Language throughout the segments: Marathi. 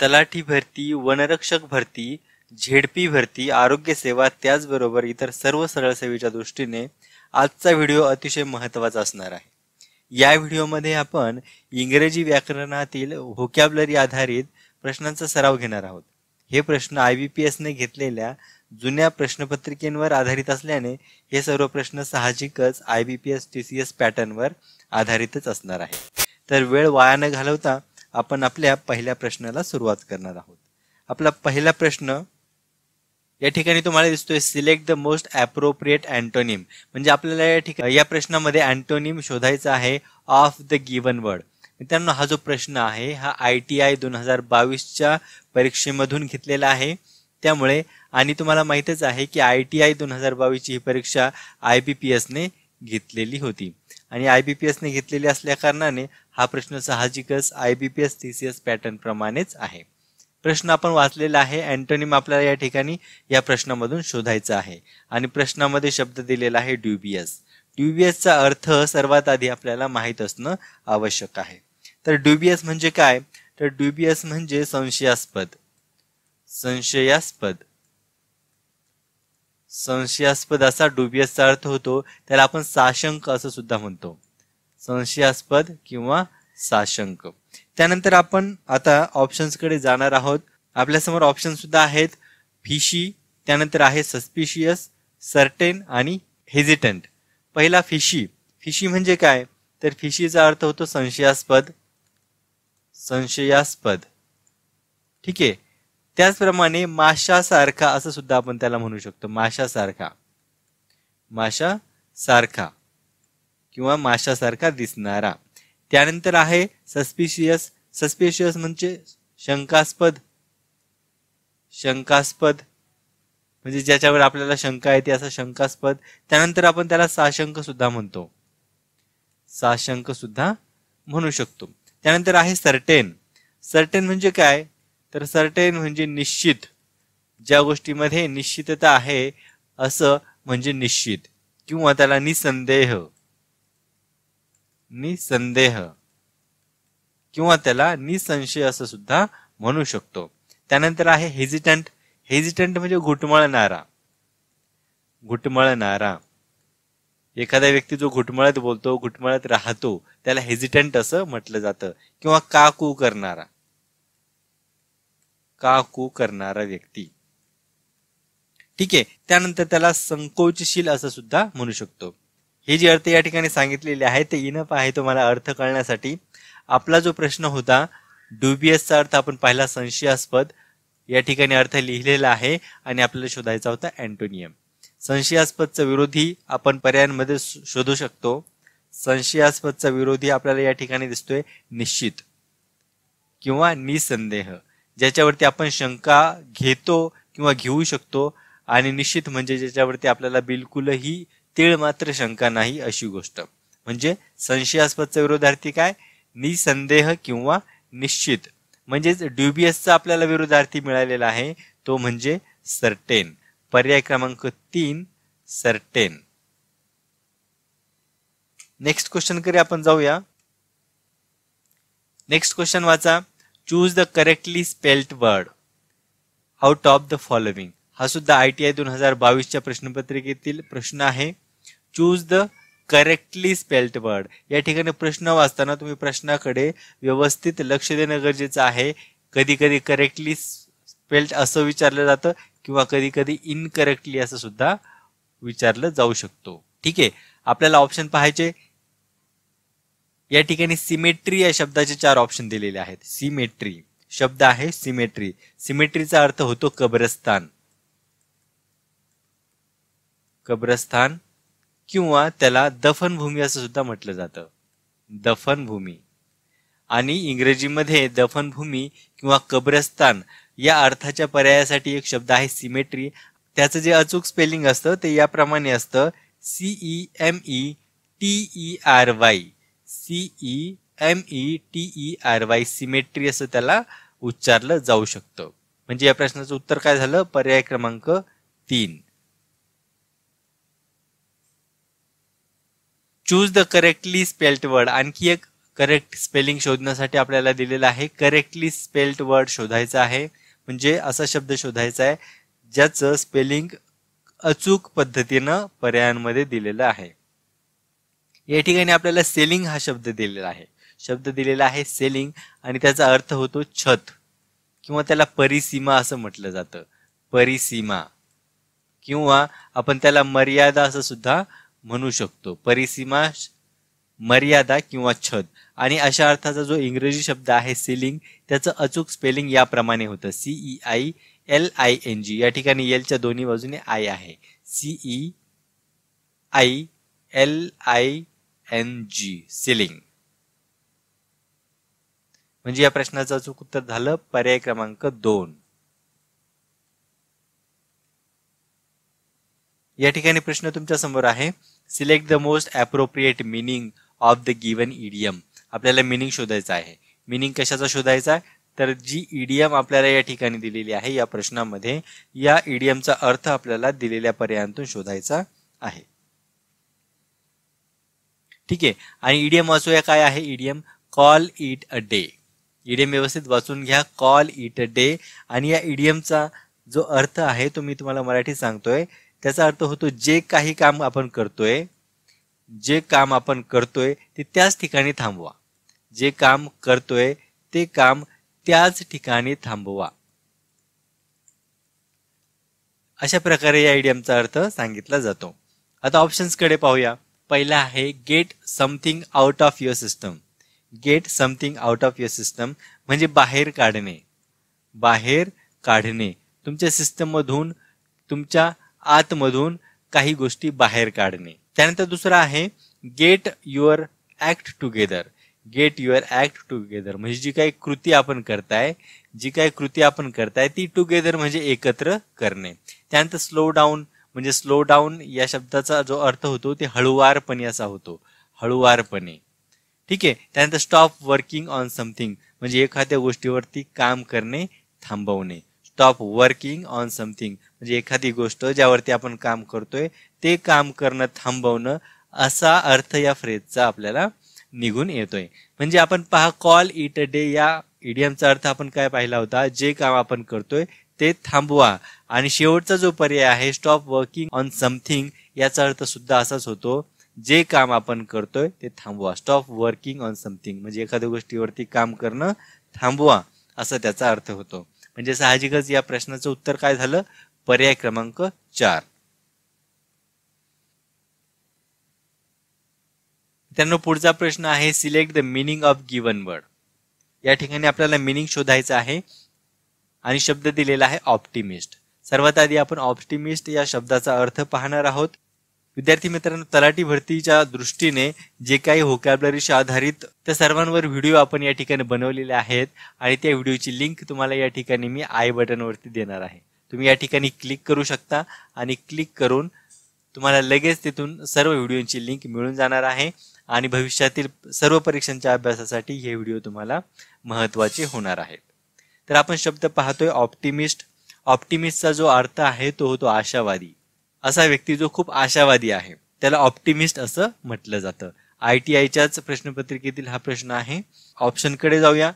तलाठी भरती वनरक्षक भरती झेडपी भरती आरोग्य सेवा त्याचबरोबर इतर सर्व सरळ सरळसेवेच्या दृष्टीने आजचा व्हिडिओ अतिशय महत्त्वाचा असणार आहे या व्हिडिओमध्ये आपण इंग्रजी व्याकरणातील व्होकॅबलरी आधारित प्रश्नांचा सराव घेणार आहोत हे प्रश्न आय बी पी एसने घेतलेल्या जुन्या प्रश्नपत्रिकेंवर आधारित असल्याने हे सर्व प्रश्न साहजिकच I B P S T C S पॅटर्नवर आधारितच असणार आहे तर वेळ वाया न घालवता आपण आपल्या पहिल्या प्रश्नाला सुरुवात करणार आहोत आपला पहिला प्रश्न या ठिकाणी तुम्हाला दिसतोय select the most appropriate antonym म्हणजे आपल्याला या ठिकाणी या प्रश्नामध्ये अँटोनिम शोधायचा आहे ऑफ द गिवन वर्ड मित्रांनो हा जो प्रश्न आहे हा आय टी आय दोन हजार बावीसच्या परीक्षेमधून घेतलेला आहे त्यामुळे आणि तुम्हाला माहितच आहे की आय टी आय दोन हजार बावीसची ही परीक्षा आय बी पी एसने घेतलेली होती आणि आय बी पी एसने घेतलेली असल्या कारणाने हा प्रश्न साहजिकच I B P S T C S pattern प्रमाणेच आहे प्रश्न आपण वाचलेला आहे अँटोनिम आपल्याला या ठिकाणी या प्रश्नामधून शोधायचा आहे आणि प्रश्नामध्ये शब्द दिलेला आहे ड्युबियस ड्युबियसचा अर्थ सर्वात आधी आपल्याला माहीत असणं आवश्यक आहे तर ड्युबियस म्हणजे काय तर ड्युबियस म्हणजे संशयास्पद संशयास्पद संशयास्पद असा डुबियसचा अर्थ होतो त्याला आपण साशंक असं सुद्धा म्हणतो संशयास्पद किंवा साशंक त्यानंतर आपण आता ऑप्शन्सकडे जाणार आहोत आपल्यासमोर ऑप्शन सुद्धा आहेत फिशी त्यानंतर आहे सस्पिशियस सर्टेन आणि हेजिटंट पहिला फिशी फिशी म्हणजे काय तर फिशीचा अर्थ होतो संशयास्पद संशयास्पद ठीक आहे त्याचप्रमाणे माशासारखा असं सुद्धा आपण त्याला म्हणू शकतो माशासारखा सारखा किंवा माशासारखा दिसणारा त्यानंतर आहे सस्पिशियस सस्पिशियस म्हणजे शंकास्पद शंकास्पद म्हणजे ज्याच्यावर आपल्याला शंका येते असा शंकास्पद त्यानंतर आपण त्याला साशंक सुद्धा म्हणतो साशंक सुद्धा म्हणू शकतो त्यानंतर आहे सर्टेन सर्टेन म्हणजे काय तर सर्टेन म्हणजे निश्चित ज्या गोष्टीमध्ये निश्चितता आहे असं म्हणजे निश्चित किंवा त्याला निसंदेह निसंदेह किंवा त्याला निसंशय असं सुद्धा म्हणू शकतो त्यानंतर आहे हेजिटंट हेजिटंट म्हणजे घुटमळणारा घुटमळणारा एखादा व्यक्ती जो घुटमळत बोलतो घुटमळत राहतो त्याला हेजिटंट असं म्हटलं जातं किंवा काकू करणारा का कू करणारा व्यक्ती ठीक आहे त्यानंतर त्याला संकोचशील असं सुद्धा म्हणू शकतो हे जे अर्थ या ठिकाणी सांगितलेले आहे ते इनप आहे तुम्हाला अर्थ कळण्यासाठी आपला जो प्रश्न होता डुबियसचा अर्थ आपण पाहिला संशयास्पद या ठिकाणी अर्थ लिहिलेला आहे आणि आपल्याला शोधायचा होता अँटोनियम संशयास्पदचा विरोधी आपण पर्यायांमध्ये शोधू शकतो संशयास्पदचा विरोधी आपल्याला या ठिकाणी दिसतोय निश्चित किंवा निसंदेह ज्याच्यावरती आपण शंका घेतो किंवा घेऊ शकतो आणि निश्चित म्हणजे ज्याच्यावरती आपल्याला बिलकुलही तीळ मात्र शंका नाही अशी गोष्ट म्हणजे संशयास्पदचा विरोधार्थी काय निसंदेह किंवा निश्चित म्हणजेच ड्युबियसचा आपल्याला विरोधार्थी मिळालेला आहे तो म्हणजे सर्टेन पर्याय क्रमांक तीन सर्टेन नेक्स्ट क्वेश्चन करी आपण जाऊया नेक्स्ट क्वेश्चन वाचा choose the correctly spelt word how top the following हा सुद्धा आय टी आय दोन हजार बावीसच्या प्रश्नपत्रिकेतील प्रश्न आहे choose the correctly spelt word या ठिकाणी प्रश्न वाचताना तुम्ही प्रश्नाकडे व्यवस्थित लक्ष देणं गरजेचं आहे कधी कधी करेक्टली स्पेल्ट असं विचारलं जातं किंवा कधी कधी इनकरेक्टली असं सुद्धा विचारलं जाऊ शकतो ठीक आहे आपल्याला ऑप्शन पाहायचे या ठिकाणी सिमेट्री या शब्दाचे चार ऑप्शन दिलेले आहेत सिमेट्री शब्द आहे सिमेट्री सिमेट्रीचा अर्थ होतो कब्रस्तान कब्रस्तान किंवा त्याला दफनभूमी असं सुद्धा म्हटलं जातं दफनभूमी आणि इंग्रजीमध्ये दफनभूमी किंवा कब्रस्तान या अर्थाच्या पर्यायासाठी एक शब्द आहे सिमेट्री त्याचं जे अचूक स्पेलिंग असतं ते याप्रमाणे असतं C E M E T E R Y C E M E T E R Y cemetery असं त्याला उच्चारलं जाऊ शकतं म्हणजे या प्रश्नाचं उत्तर काय झालं पर्याय क्रमांक तीन choose the correctly spelt word आणखी एक करेक्ट स्पेलिंग शोधण्यासाठी आपल्याला दिलेलं आहे करेक्टली स्पेल्ट वर्ड शोधायचं आहे म्हणजे असा शब्द शोधायचा आहे ज्याचं स्पेलिंग अचूक पद्धतीनं पर्यायांमध्ये दिलेलं आहे या ठिकाणी आपल्याला सेलिंग हा शब्द दिलेला आहे शब्द दिलेला आहे सेलिंग आणि त्याचा अर्थ होतो छत किंवा त्याला परिसीमा असं म्हटलं जातं परिसीमा किंवा आपण त्याला मर्यादा असं सुद्धा म्हणू शकतो परिसीमा मर्यादा किंवा छत आणि अशा अर्थाचा जो इंग्रजी शब्द आहे सेलिंग त्याचं अचूक स्पेलिंग याप्रमाणे होतं C E I L I N G या ठिकाणी एलच्या दोन्ही बाजूने आय आहे C E I L I N ceiling म्हणजे या प्रश्नाचं अचूक उत्तर झालं पर्याय क्रमांक दोन या ठिकाणी प्रश्न तुमच्या समोर आहे select the most appropriate meaning of the given idiom आपल्याला मिनिंग शोधायचं आहे मिनिंग कशाचा शोधायचा आहे तर जी ईडीएम आपल्याला या ठिकाणी दिलेली आहे या प्रश्नामध्ये या ईडीएमचा अर्थ आपल्याला दिलेल्या पर्यायांतून शोधायचा आहे ठीक आहे आणि ईडीएम वाचूया काय आहे idiom call it a day idiom व्यवस्थित वाचून घ्या कॉल इट अ डे आणि या ईडीएमचा जो अर्थ आहे तो मी तुम्हाला मराठीत सांगतोय त्याचा अर्थ होतो जे काही काम आपण करतोय जे काम आपण करतोय ते त्याच ठिकाणी थांबवा जे काम करतोय ते काम त्याच ठिकाणी थांबवा अशा प्रकारे या ईडीएमचा अर्थ सांगितला जातो आता ऑप्शन्सकडे पाहूया पहिला आहे get something out of your system get something out of your system म्हणजे बाहेर काढणे बाहेर काढणे तुमच्या सिस्टममधून तुमच्या आतमधून काही गोष्टी बाहेर काढणे त्यानंतर दुसरा आहे get your act together get your act together म्हणजे जी काही कृती आपण करताय जी काही कृती आपण करताय ती टुगेदर म्हणजे एकत्र करणे त्यानंतर स्लो डाऊन म्हणजे स्लो डाऊन या शब्दाचा जो अर्थ होतो ते हळुवारपणे असा होतो हळुवारपणे ठीक आहे त्यानंतर स्टॉप वर्किंग ऑन समथिंग म्हणजे एखाद्या गोष्टीवरती काम करणे थांबवणे स्टॉप वर्किंग ऑन समथिंग म्हणजे एखादी गोष्ट ज्यावरती आपण काम करतोय ते काम करणं थांबवणं असा अर्थ या फ्रेजचा आपल्याला निघून येतोय म्हणजे आपण पहा कॉल इट अ डे या इडियमचा अर्थ आपण काय पाहिला होता जे काम आपण करतोय ते थांबवा आणि शेवटचा जो पर्याय आहे स्टॉप वर्किंग ऑन समथिंग याचा अर्थ सुद्धा असाच होतो जे काम आपण करतोय ते थांबवा स्टॉप वर्किंग ऑन समथिंग म्हणजे एखाद्या गोष्टीवरती काम करणं थांबवा असा त्याचा अर्थ होतो म्हणजे साहजिकच या प्रश्नाचं उत्तर काय झालं पर्याय क्रमांक चार त्यांना पुढचा प्रश्न आहे select the meaning of given word या ठिकाणी आपल्याला मिनिंग शोधायचं आहे आणि शब्द दिलेला आहे ऑप्टिमिस्ट सर्वात आधी आपण ऑप्टिमिस्ट या शब्दाचा अर्थ पाहणार आहोत विद्यार्थी मित्रांनो तलाठी भरतीच्या दृष्टीने जे काही होकॅबलरीशी आधारित त्या सर्वांवर व्हिडिओ आपण या ठिकाणी बनवलेले आहेत आणि त्या व्हिडिओची लिंक तुम्हाला या ठिकाणी मी आय बटनवरती देणार आहे तुम्ही या ठिकाणी क्लिक करू शकता आणि क्लिक करून तुम्हाला लगेच तिथून सर्व व्हिडिओची लिंक मिळून जाणार आहे आणि भविष्यातील सर्व परीक्षांच्या अभ्यासासाठी हे व्हिडिओ तुम्हाला महत्त्वाचे होणार आहेत तर आपण शब्द पाहतोय ऑप्टिमिस्ट ऑप्टिमिस्टचा जो अर्थ आहे तो होतो आशावादी असा व्यक्ती जो खूप आशावादी आहे त्याला ऑप्टिमिस्ट असं म्हटलं जातं आय टी आयच्याच प्रश्नपत्रिकेतील हा प्रश्न आहे ऑप्शन कडे जाऊया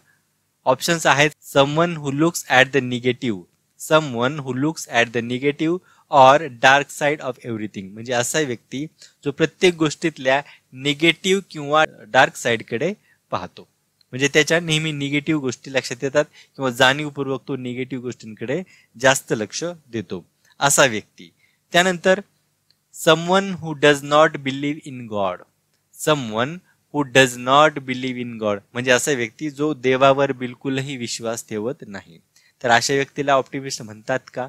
ऑप्शन्स आहेत someone who looks at the negative someone who looks at the negative or dark side of everything म्हणजे असा व्यक्ती जो प्रत्येक गोष्टीतल्या निगेटिव्ह किंवा डार्क साईडकडे पाहतो म्हणजे त्याच्या नेहमी निगेटिव्ह गोष्टी लक्षात येतात किंवा जाणीवपूर्वक तो निगेटिव्ह गोष्टींकडे जास्त लक्ष देतो असा व्यक्ती त्यानंतर someone who does not believe in God someone who does not believe in God म्हणजे असा व्यक्ती जो देवावर बिलकुलही विश्वास ठेवत नाही तर अशा व्यक्तीला ऑप्टिमिस्ट म्हणतात का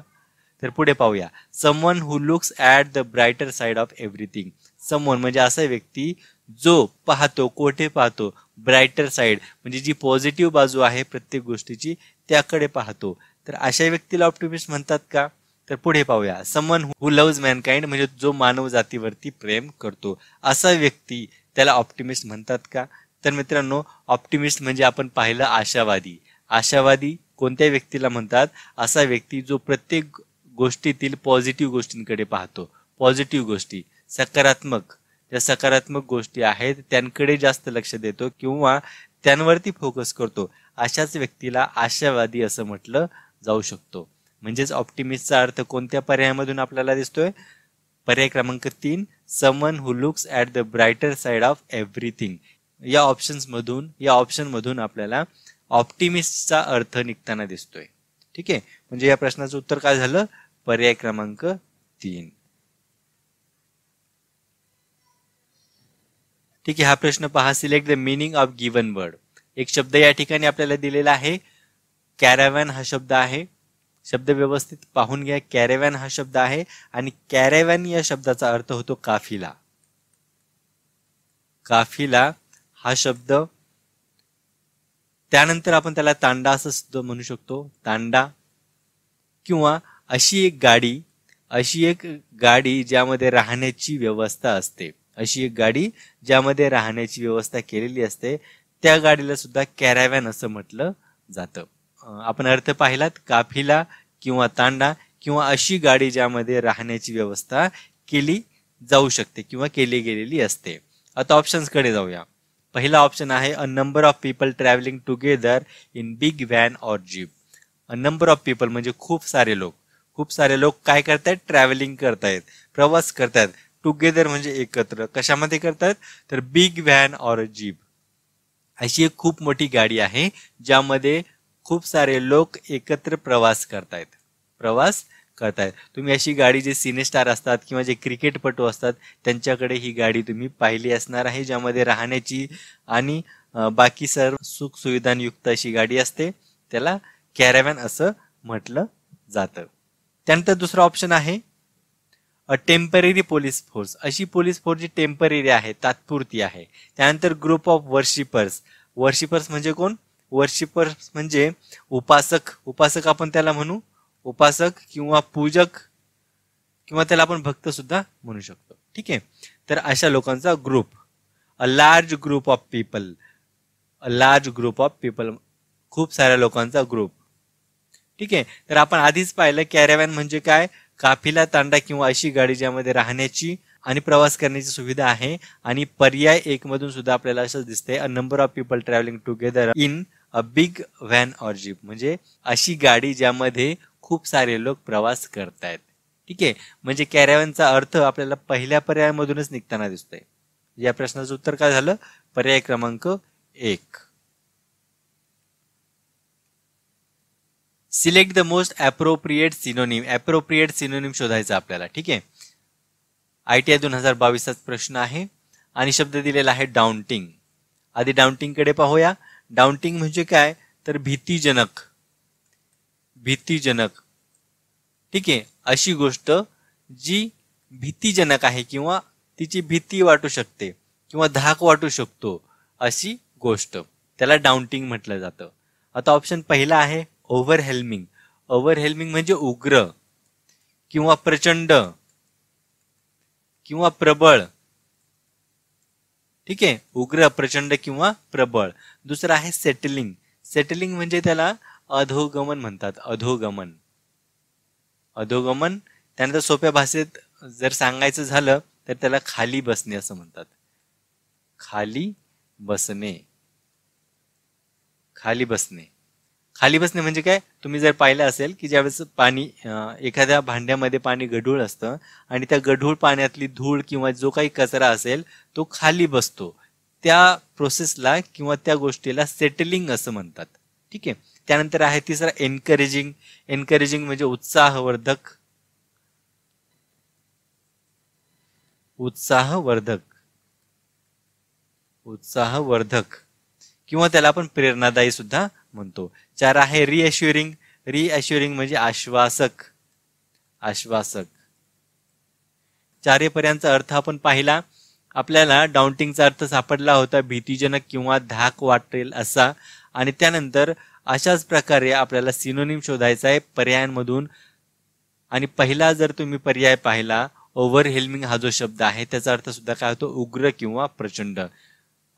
तर पुढे पाहूया someone who looks at the brighter side of everything someone म्हणजे असा व्यक्ती जो पाहतो कोठे पाहतो ब्रायटर साईड म्हणजे जी पॉझिटिव्ह बाजू आहे प्रत्येक गोष्टीची त्याकडे पाहतो तर अशा व्यक्तीला ऑप्टिमिस्ट म्हणतात का तर पुढे पाहूया समन हु लव्ज मॅनकाइंड म्हणजे जो मानव जातीवरती प्रेम करतो असा व्यक्ती त्याला ऑप्टिमिस्ट म्हणतात का तर मित्रांनो ऑप्टिमिस्ट म्हणजे आपण पाहिलं आशावादी आशावादी कोणत्या व्यक्तीला म्हणतात असा व्यक्ती जो प्रत्येक गोष्टीतील पॉझिटिव्ह गोष्टींकडे पाहतो पॉझिटिव्ह गोष्टी सकारात्मक ज्या सकारात्मक गोष्टी आहेत त्यांकडे जास्त लक्ष देतो किंवा त्यांवरती फोकस करतो अशाच व्यक्तीला आशावादी असं म्हटलं जाऊ शकतो म्हणजेच ऑप्टिमिस्टचा अर्थ कोणत्या पर्यायामधून आपल्याला दिसतोय पर्याय क्रमांक तीन someone who looks at the brighter side of everything या ऑप्शन्समधून या ऑप्शनमधून आपल्याला ऑप्टिमिस्टचा अर्थ निघताना दिसतोय ठीक आहे म्हणजे या प्रश्नाचं उत्तर काय झालं पर्याय क्रमांक तीन ठीक आहे हा प्रश्न पहा select the meaning of given word एक शब्द या ठिकाणी आपल्याला दिलेला आहे कॅरेवॅन हा शब्द आहे शब्द व्यवस्थित पाहून घ्या कॅरेवॅन हा शब्द आहे आणि कॅरेवॅन या शब्दाचा अर्थ होतो काफिला काफिला हा शब्द त्यानंतर आपण त्याला तांडा असं सुद्धा म्हणू शकतो तांडा किंवा अशी एक गाडी अशी एक गाडी ज्यामध्ये राहण्याची व्यवस्था असते अशी एक गाडी ज्यामध्ये राहण्याची व्यवस्था केलेली असते त्या गाडीला सुद्धा कॅरॅव्हॅन असं म्हटलं जातं आपण अर्थ पाहिलात काफिला किंवा तांडा किंवा अशी गाडी ज्यामध्ये राहण्याची व्यवस्था केली जाऊ शकते किंवा केली गेलेली असते आता ऑप्शन्सकडे जाऊया पहिला ऑप्शन आहे a number of people travelling together in big van or jeep a number of people म्हणजे खूप सारे लोक खूप सारे लोक काय करतायत ट्रॅव्हलिंग करतायत प्रवास करतायत टुगेदर म्हणजे एकत्र कशामध्ये करतात तर big van or a jeep अशी एक खूप मोठी गाडी आहे ज्यामध्ये खूप सारे लोक एकत्र प्रवास करतायत प्रवास करतायत तुम्ही अशी गाडी जे सिने स्टार असतात किंवा जे क्रिकेटपटू असतात त्यांच्याकडे ही गाडी तुम्ही पाहिली असणार आहे ज्यामध्ये राहण्याची आणि बाकी सर्व सुखसुविधांयुक्त अशी गाडी असते त्याला कॅरॅव्हॅन असं म्हटलं जातं त्यानंतर दुसरा ऑप्शन आहे टेम्पररी पोलीस फोर्स अशी पोलीस फोर्स जी टेम्पररी आहे तात्पुरती आहे त्यानंतर ग्रुप ऑफ वर्शिपर्स वर्शिपर्स म्हणजे कोण वर्शिपर्स म्हणजे उपासक उपासक आपण त्याला म्हणू उपासक किंवा पूजक किंवा त्याला आपण भक्त सुद्धा म्हणू शकतो ठीक आहे तर अशा लोकांचा group a large group of people a large group of people खूप साऱ्या लोकांचा ग्रुप ठीक आहे तर आपण आधीच पाहिलं कॅरेवॅन म्हणजे काय काफिला तांडा किंवा अशी गाडी ज्यामध्ये राहण्याची आणि प्रवास करण्याची सुविधा आहे आणि पर्याय एक मधून सुद्धा आपल्याला असं दिसतंय a number of people travelling together in a big van or jeep म्हणजे अशी गाडी ज्यामध्ये खूप सारे लोक प्रवास करतायत ठीक आहे म्हणजे कॅरेवनचा अर्थ आपल्याला पहिल्या पर्यायामधूनच निघताना दिसतोय या प्रश्नाचं उत्तर काय झालं पर्याय क्रमांक एक select the most appropriate synonym appropriate synonym शोधायचा आपल्याला ठीक आहे आय टी आय दोन हजार बावीसचाच प्रश्न आहे आणि शब्द दिलेला आहे डाउंटिंग आधी डाउंटिंगकडे पाहूया डाउंटिंग म्हणजे काय तर भीतीजनक भीतीजनक ठीक आहे अशी गोष्ट जी भीतीजनक आहे किंवा तिची भीती वाटू शकते किंवा धाक वाटू शकतो अशी गोष्ट त्याला डाउंटिंग म्हटलं जातं आता ऑप्शन पहिला आहे ओव्हरहेल्मिंग ओव्हरहेल्मिंग म्हणजे उग्र किंवा प्रचंड किंवा प्रबळ ठीक आहे उग्र प्रचंड किंवा प्रबळ दुसरं आहे सेटलिंग सेटलिंग म्हणजे त्याला अधोगमन म्हणतात अधोगमन अधोगमन त्यानंतर सोप्या भाषेत जर सांगायचं झालं तर त्याला खाली बसणे असं म्हणतात खाली बसणे खाली बसणे खाली बसणे म्हणजे काय तुम्ही जर पाहिलं असेल की ज्यावेळेस पाणी एखाद्या भांड्यामध्ये पाणी गढूळ असतं आणि त्या गढूळ पाण्यातली धूळ किंवा जो काही कचरा असेल तो खाली बसतो त्या प्रोसेसला किंवा त्या गोष्टीला सेटलिंग असं म्हणतात ठीक आहे त्यानंतर आहे तिसरा एनकरेजिंग एनकरेजिंग म्हणजे उत्साहवर्धक उत्साहवर्धक उत्साहवर्धक किंवा त्याला आपण प्रेरणादायी सुद्धा म्हणतो चार आहे रिअश्युरिंग रिअश्युरिंग म्हणजे आश्वासक आश्वासक पर्यायांचा अर्थ आपण पाहिला आपल्याला डाउंटिंगचा अर्थ सापडला होता भीतीजनक किंवा धाक वाटेल असा आणि त्यानंतर अशाच प्रकारे आपल्याला सिनोनिम शोधायचा आहे पर्यायांमधून आणि पहिला जर तुम्ही पर्याय पाहिला ओव्हरहेल्मिंग हा जो शब्द आहे त्याचा अर्थ सुद्धा काय होतो उग्र किंवा प्रचंड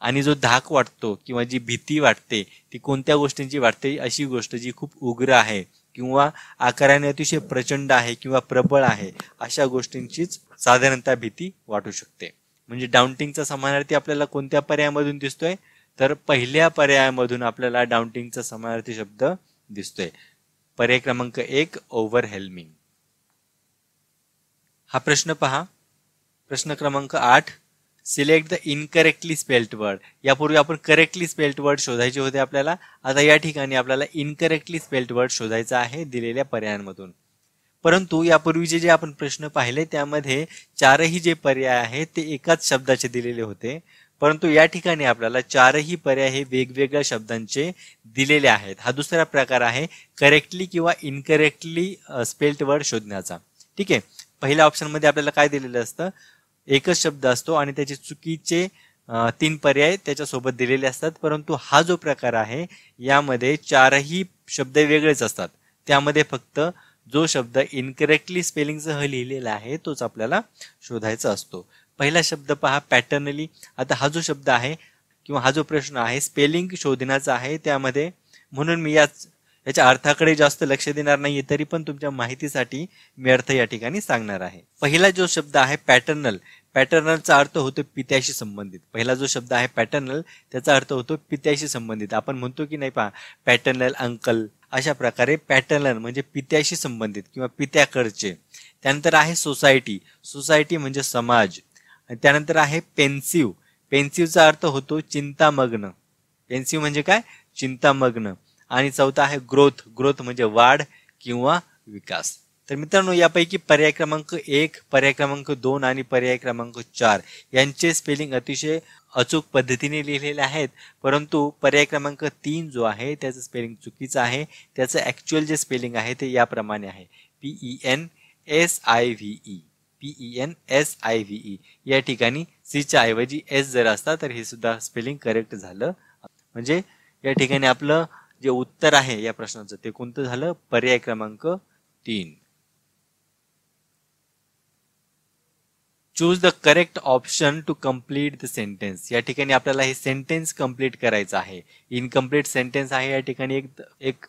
आणि जो धाक वाटतो किंवा जी भीती वाटते ती कोणत्या गोष्टींची वाटते अशी गोष्ट जी खूप उग्र आहे किंवा आकाराने अतिशय प्रचंड आहे किंवा प्रबळ आहे अशा गोष्टींचीच साधारणतः भीती वाटू शकते म्हणजे डाउंटिंगचा समानार्थी आपल्याला कोणत्या पर्यायामधून दिसतोय तर पहिल्या पर्यायामधून आपल्याला डाउंटिंगचा समानार्थी शब्द दिसतोय पर्याय क्रमांक एक ओव्हरहेल्मिंग हा प्रश्न पहा प्रश्न क्रमांक आठ select the incorrectly spelt word यापूर्वी आपण करेक्टली स्पेल्ट वर्ड शोधायचे होते आपल्याला आता या ठिकाणी आपल्याला इनकरेक्टली स्पेल्ट वर्ड शोधायचा आहे दिलेल्या पर्यायांमधून परंतु यापूर्वीचे जे आपण प्रश्न पाहिले त्यामध्ये चारही जे पर्याय आहेत ते एकाच शब्दाचे दिलेले होते परंतु या ठिकाणी आपल्याला चारही पर्याय हे वेगवेगळ्या शब्दांचे दिलेले आहेत हा दुसरा प्रकार आहे करेक्टली किंवा इनकरेक्टली स्पेल्ट वर्ड शोधण्याचा ठीक आहे पहिल्या ऑप्शनमध्ये आपल्याला काय दिलेलं असतं एकच शब्द असतो आणि त्याचे चुकीचे तीन पर्याय त्याच्यासोबत दिलेले असतात परंतु हा जो प्रकार आहे यामध्ये चारही शब्द वेगळेच असतात त्यामध्ये फक्त जो शब्द इनकरेक्टली स्पेलिंगसह लिहिलेला आहे तोच आपल्याला शोधायचा असतो पहिला शब्द पहा पॅटर्नली आता हा जो शब्द आहे किंवा हा जो प्रश्न आहे स्पेलिंग शोधण्याचा आहे त्यामध्ये म्हणून मी याच त्याच्या अर्थाकडे जास्त लक्ष देणार नाही तरी पण तुमच्या माहितीसाठी मी अर्थ या ठिकाणी सांगणार आहे पहिला जो शब्द आहे पॅटर्नल पॅटर्नलचा अर्थ होतो पित्याशी संबंधित पहिला जो शब्द आहे पॅटर्नल त्याचा अर्थ होतो पित्याशी संबंधित आपण म्हणतो की नाही पहा पॅटर्नल अंकल अशा प्रकारे पॅटर्नल म्हणजे पित्याशी संबंधित किंवा पित्याकडचे त्यानंतर आहे सोसायटी सोसायटी म्हणजे समाज त्यानंतर आहे पेन्सिव्ह पेन्सिव्हचा अर्थ होतो चिंतामग्न पेन्सिव्ह म्हणजे काय चिंतामग्न आणि चौथा आहे ग्रोथ ग्रोथ म्हणजे वाढ किंवा विकास तर मित्रांनो यापैकी पर्याय क्रमांक एक पर्याय क्रमांक दोन आणि पर्याय क्रमांक चार यांचे स्पेलिंग अतिशय अचूक पद्धतीने लिहिलेले आहेत परंतु पर्याय क्रमांक तीन जो आहे त्याचं स्पेलिंग चुकीचं आहे त्याचं ॲक्च्युअल जे स्पेलिंग आहे ते याप्रमाणे आहे P E N S I V E P E N S I V E या ठिकाणी सीच्या ऐवजी एस जर असता तर हे सुद्धा स्पेलिंग करेक्ट झालं म्हणजे या ठिकाणी आपलं जे उत्तर आहे या प्रश्नाचं ते कोणतं झालं पर्याय क्रमांक तीन choose the correct option to complete the sentence या ठिकाणी आपल्याला हे सेंटेन्स कम्प्लीट करायचं आहे इनकम्प्लीट सेंटेन्स आहे या ठिकाणी एक एक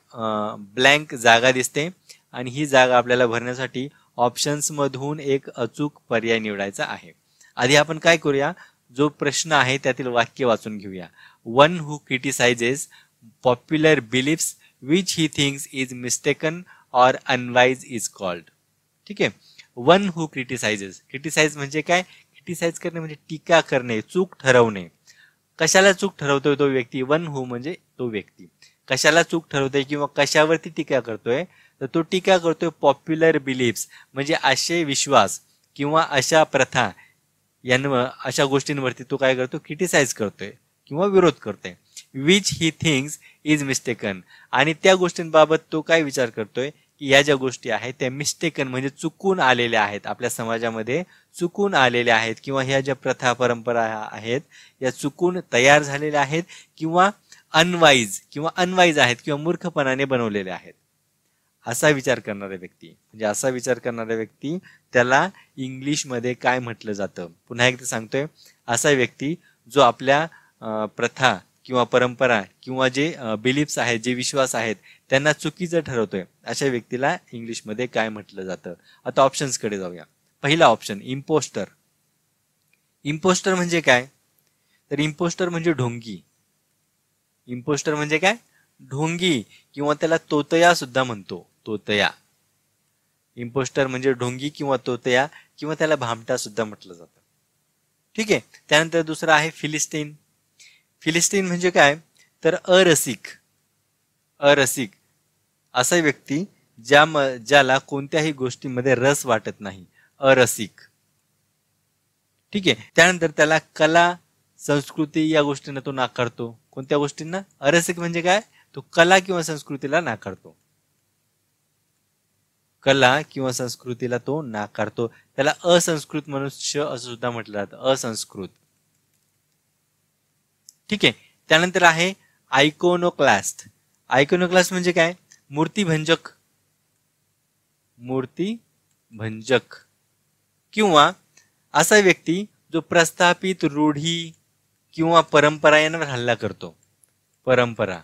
ब्लँक जागा दिसते आणि ही जागा आपल्याला भरण्यासाठी ऑप्शन्स मधून एक अचूक पर्याय निवडायचा आहे आधी आपण काय करूया जो प्रश्न आहे त्यातील वाक्य वाचून घेऊया one who criticises popular beliefs which he thinks is mistaken or unwise is called ठीक आहे वन हु क्रिटिसाइजेस क्रिटिसाइज म्हणजे काय क्रिटिसाइज करणे म्हणजे टीका करणे चूक ठरवणे कशाला चूक ठरवतोय तो व्यक्ती वन हु म्हणजे तो व्यक्ती कशाला चूक ठरवतोय किंवा कशावरती टीका करतोय तर तो टीका करतोय पॉप्युलर बिलीफ्स म्हणजे असे विश्वास किंवा अशा प्रथा यांवर अशा गोष्टींवरती तो काय करतो क्रिटिसाइज करतोय किंवा विरोध करतोय which he things is mistaken आणि त्या गोष्टींबाबत तो काय विचार करतोय की या ज्या गोष्टी आहेत त्या मिस्टेकन म्हणजे चुकून आलेल्या आहेत आपल्या समाजामध्ये चुकून आलेल्या आहेत किंवा ह्या ज्या प्रथा परंपरा आहेत या चुकून तयार झालेल्या आहेत किंवा अनवाईज किंवा अनवाईज आहेत किंवा मूर्खपणाने बनवलेल्या आहेत असा विचार करणारा व्यक्ती म्हणजे असा विचार करणारा व्यक्ती त्याला इंग्लिशमध्ये काय म्हटलं जातं पुन्हा एकदा सांगतोय असा व्यक्ती जो आपल्या प्रथा किंवा परंपरा किंवा जे बिलीफ्स आहेत जे विश्वास आहेत त्यांना चुकीचं ठरवतोय अशा व्यक्तीला इंग्लिशमध्ये काय म्हटलं जातं आता ऑप्शन्सकडे जाऊया पहिला ऑप्शन इम्पोस्टर इम्पोस्टर म्हणजे काय तर इम्पोस्टर म्हणजे ढोंगी इम्पोस्टर म्हणजे काय ढोंगी किंवा त्याला तोतया सुद्धा म्हणतो तोतया इम्पोस्टर म्हणजे ढोंगी किंवा तोतया किंवा त्याला भामटा सुद्धा म्हटलं जातं ठीक आहे त्यानंतर दुसरा आहे फिलिस्तीन फिलिस्तीन म्हणजे काय तर अरसिक अरसिक असा व्यक्ती ज्या ज्याला कोणत्याही गोष्टीमध्ये रस वाटत नाही अरसिक ठीक आहे त्यानंतर त्याला कला संस्कृती या गोष्टींना तो नाकारतो कोणत्या गोष्टींना अरसिक म्हणजे काय तो कला किंवा संस्कृतीला नाकारतो कला किंवा संस्कृतीला तो नाकारतो त्याला असंस्कृत मनुष्य असं सुद्धा म्हटलं जातं असंस्कृत ठीक आहे त्यानंतर आहे आयकोनोक्लास्ट आयकोनोक्लास्ट म्हणजे काय मूर्ती भंजक मूर्ती भंजक किंवा असा व्यक्ती जो प्रस्थापित रूढी किंवा परंपरा यांवर हल्ला करतो परंपरा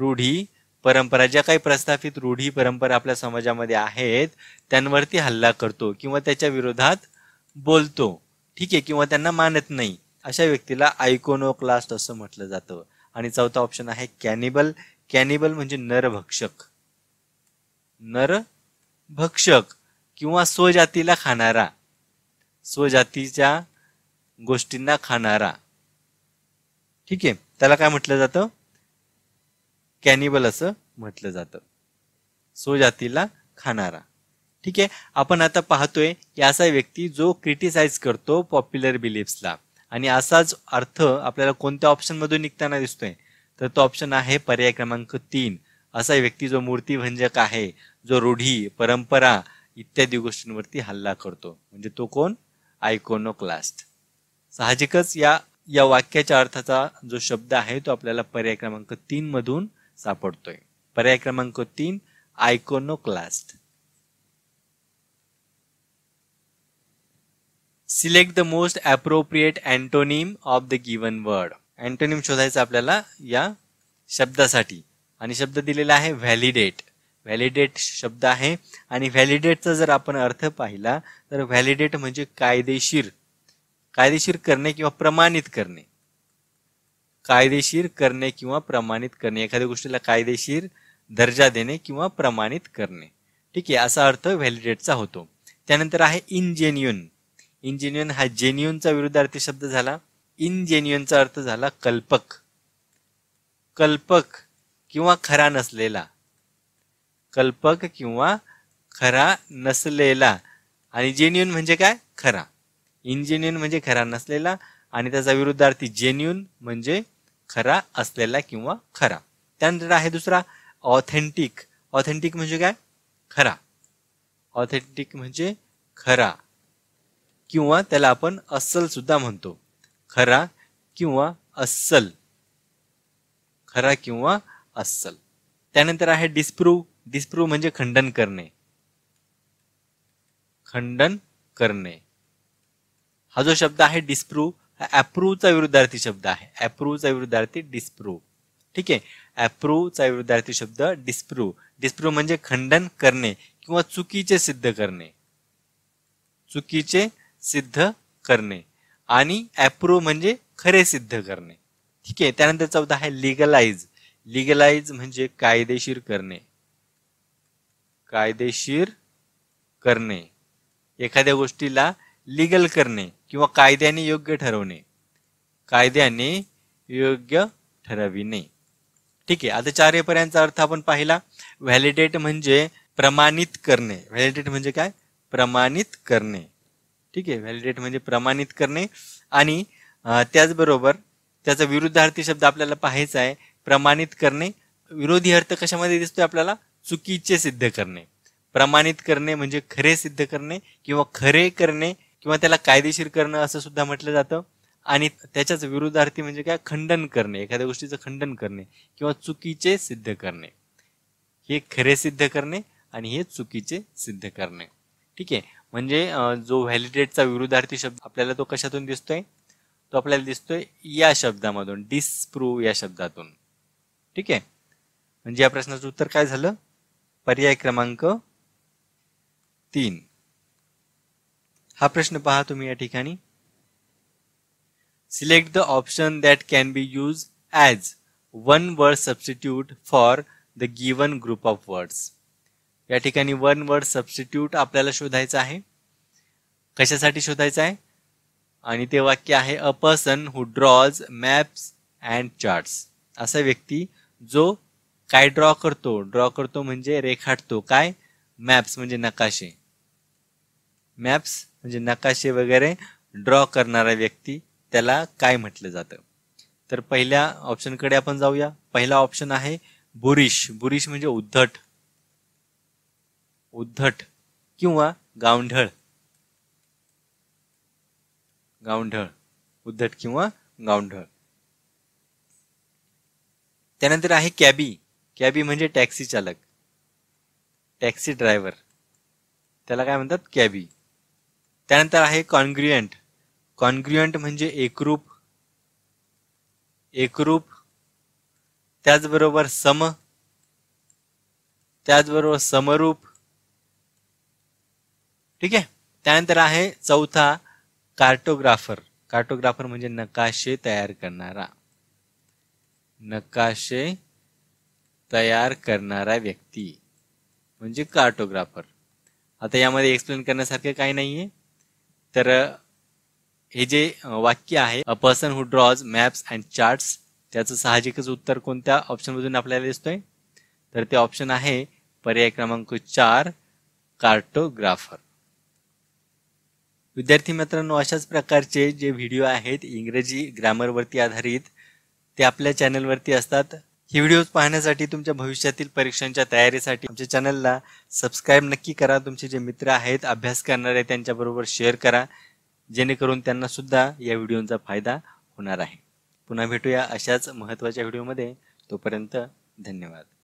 रूढी परंपरा ज्या काही प्रस्थापित रूढी परंपरा आपल्या समाजामध्ये आहेत त्यांवरती हल्ला करतो किंवा त्याच्या विरोधात बोलतो ठीक आहे किंवा त्यांना मानत नाही अशा व्यक्तीला आयकोनोक्लास्ट असं म्हटलं जातं आणि चौथा ऑप्शन आहे कॅनिबल कॅनिबल म्हणजे नरभक्षक नरभक्षक किंवा स्वजातीला खाणारा स्वजातीच्या गोष्टींना खाणारा ठीक आहे त्याला काय म्हटलं जातं कॅनिबल असं म्हटलं जातं स्वजातीला खाणारा ठीक आहे आपण आता पाहतोय की असा व्यक्ती जो क्रिटिसाइज करतो पॉप्युलर बिलीफ्सला आणि असाच अर्थ आपल्याला कोणत्या ऑप्शनमधून निघताना दिसतोय तर तो ऑप्शन आहे पर्याय क्रमांक तीन असा व्यक्ती जो मूर्ती भंजक आहे जो रूढी परंपरा इत्यादी गोष्टींवरती हल्ला करतो म्हणजे तो कोण आयकोनो क्लास्ट साहजिकच या या वाक्याच्या अर्थाचा जो शब्द आहे तो आपल्याला पर्याय क्रमांक तीन मधून सापडतोय पर्याय क्रमांक तीन iconoclast select the most appropriate antonym of the given word antonym शोधायचं आपल्याला या शब्दासाठी आणि शब्द दिलेला आहे व्हॅलिडेट व्हॅलिडेट शब्द आहे आणि व्हॅलिडेटचा जर आपण अर्थ पाहिला तर व्हॅलिडेट म्हणजे कायदेशीर कायदेशीर करणे किंवा प्रमाणित करणे कायदेशीर करणे किंवा प्रमाणित करणे एखाद्या गोष्टीला कायदेशीर दर्जा देणे किंवा प्रमाणित करणे ठीक आहे असा अर्थ व्हॅलिडेटचा होतो त्यानंतर आहे इनजेन्युन इनजेन्युअन हा जेन्युअनचा विरुद्धार्थी शब्द झाला इनजेन्युअनचा अर्थ झाला कल्पक कल्पक किंवा खरा नसलेला कल्पक किंवा खरा नसलेला आणि जेन्युन म्हणजे काय खरा इनजेन्युन म्हणजे खरा नसलेला आणि त्याचा विरुद्धार्थी जेन्युन म्हणजे खरा असलेला किंवा खरा त्यानंतर आहे दुसरा ऑथेंटिक ऑथेंटिक म्हणजे काय खरा ऑथेंटिक म्हणजे खरा किंवा त्याला आपण अस्सल सुद्धा म्हणतो खरा किंवा अस्सल खरा किंवा अस्सल त्यानंतर आहे डिस्प्रूव्ह डिस्प्रूव्ह म्हणजे खंडन करणे खंडन करणे हा जो शब्द आहे डिस्प्रूव्ह हा अप्रूव्हचा विरुद्धार्थी शब्द आहे अप्रूव्हचा विरुद्धार्थी डिस्प्रूव्ह ठीक आहे अप्रूव्हचा विरुद्धार्थी शब्द डिस्प्रूव्ह डिस्प्रूव्ह म्हणजे खंडन करणे किंवा चुकीचे सिद्ध करणे चुकीचे सिद्ध करणे आणि अप्रूव्ह म्हणजे खरे सिद्ध करणे ठीक आहे त्यानंतर चौदा आहे लिगलाइज लिगलाइज म्हणजे कायदेशीर करणे कायदेशीर करणे एखाद्या गोष्टीला लिगल करणे किंवा कायद्याने योग्य ठरवणे कायद्याने योग्य ठरविणे ठीक आहे आता चार पर्यंतचा अर्थ आपण पाहिला व्हॅलिडेट म्हणजे प्रमाणित करणे व्हॅलिडेट म्हणजे काय प्रमाणित करणे ठीक आहे व्हॅलिडेट म्हणजे प्रमाणित करणे आणि त्याचबरोबर त्याचा विरुद्धार्थी शब्द आपल्याला पाहायचा आहे प्रमाणित करणे विरोधी अर्थ कशामध्ये दिसतोय आपल्याला चुकीचे सिद्ध करणे प्रमाणित करणे म्हणजे खरे सिद्ध करणे किंवा खरे करणे किंवा त्याला कायदेशीर करणं असं सुद्धा म्हटलं जातं आणि त्याच्याच विरुद्धार्थी म्हणजे काय खंडन करणे एखाद्या गोष्टीचं खंडन करणे किंवा चुकीचे सिद्ध करणे हे खरे सिद्ध करणे आणि हे चुकीचे सिद्ध करणे ठीक आहे म्हणजे जो व्हॅलिडेटचा विरुद्धार्थी शब्द आपल्याला तो कशातून दिसतोय तो आपल्याला दिसतोय या शब्दामधून डिस्प्रूव्ह या शब्दातून ठीक आहे म्हणजे या प्रश्नाचं उत्तर काय झालं पर्याय क्रमांक तीन हा प्रश्न पहा तुम्ही या ठिकाणी select the option that can be use as one word substitute for the given group of words या ठिकाणी वन वर्ड सबस्टिट्यूट आपल्याला शोधायचं आहे कशासाठी शोधायचं आहे आणि ते वाक्य आहे a person who draws maps and charts असा व्यक्ती जो काय ड्रॉ करतो ड्रॉ करतो म्हणजे रेखाटतो काय मॅप्स म्हणजे नकाशे मॅप्स म्हणजे नकाशे वगैरे ड्रॉ करणारा व्यक्ती त्याला काय म्हटलं जातं तर पहिल्या ऑप्शनकडे आपण जाऊया पहिला ऑप्शन आहे बुरिश बुरिश म्हणजे उद्धट उद्धट किंवा गावढळ गावढळ उद्धट किंवा गावढळ त्यानंतर आहे कॅबी कॅबी म्हणजे टॅक्सी चालक टॅक्सी ड्रायव्हर त्याला काय म्हणतात कॅबी त्यानंतर आहे कॉन्ग्रियंट कॉन्ग्रियंट म्हणजे एकरूप एकरूप त्याचबरोबर सम त्याचबरोबर समरूप ठीक आहे त्यानंतर आहे चौथा कार्टोग्राफर कार्टोग्राफर म्हणजे नकाशे तयार करणारा नकाशे तयार करणारा व्यक्ती म्हणजे कार्टोग्राफर आता यामध्ये एक्सप्लेन करण्यासारखं काही नाही आहे तर हे जे वाक्य आहे a person who draws maps and charts त्याचं साहजिकच उत्तर कोणत्या ऑप्शनमधून आपल्याला दिसतोय तर ते ऑप्शन आहे पर्याय क्रमांक चार कार्टोग्राफर विद्यार्थी मित्रांनो अशाच प्रकारचे जे व्हिडिओ आहेत इंग्रजी ग्रॅमरवरती आधारित ते आपल्या चॅनलवरती असतात हे व्हिडिओज पाहण्यासाठी तुमच्या भविष्यातील परीक्षांच्या तयारीसाठी आमच्या चॅनलला सबस्क्राईब नक्की करा तुमचे जे मित्र आहेत अभ्यास करणारे त्यांच्याबरोबर शेअर करा जेणेकरून त्यांना सुद्धा या व्हिडिओचा फायदा होणार आहे पुन्हा भेटूया अशाच महत्त्वाच्या व्हिडिओमध्ये तोपर्यंत धन्यवाद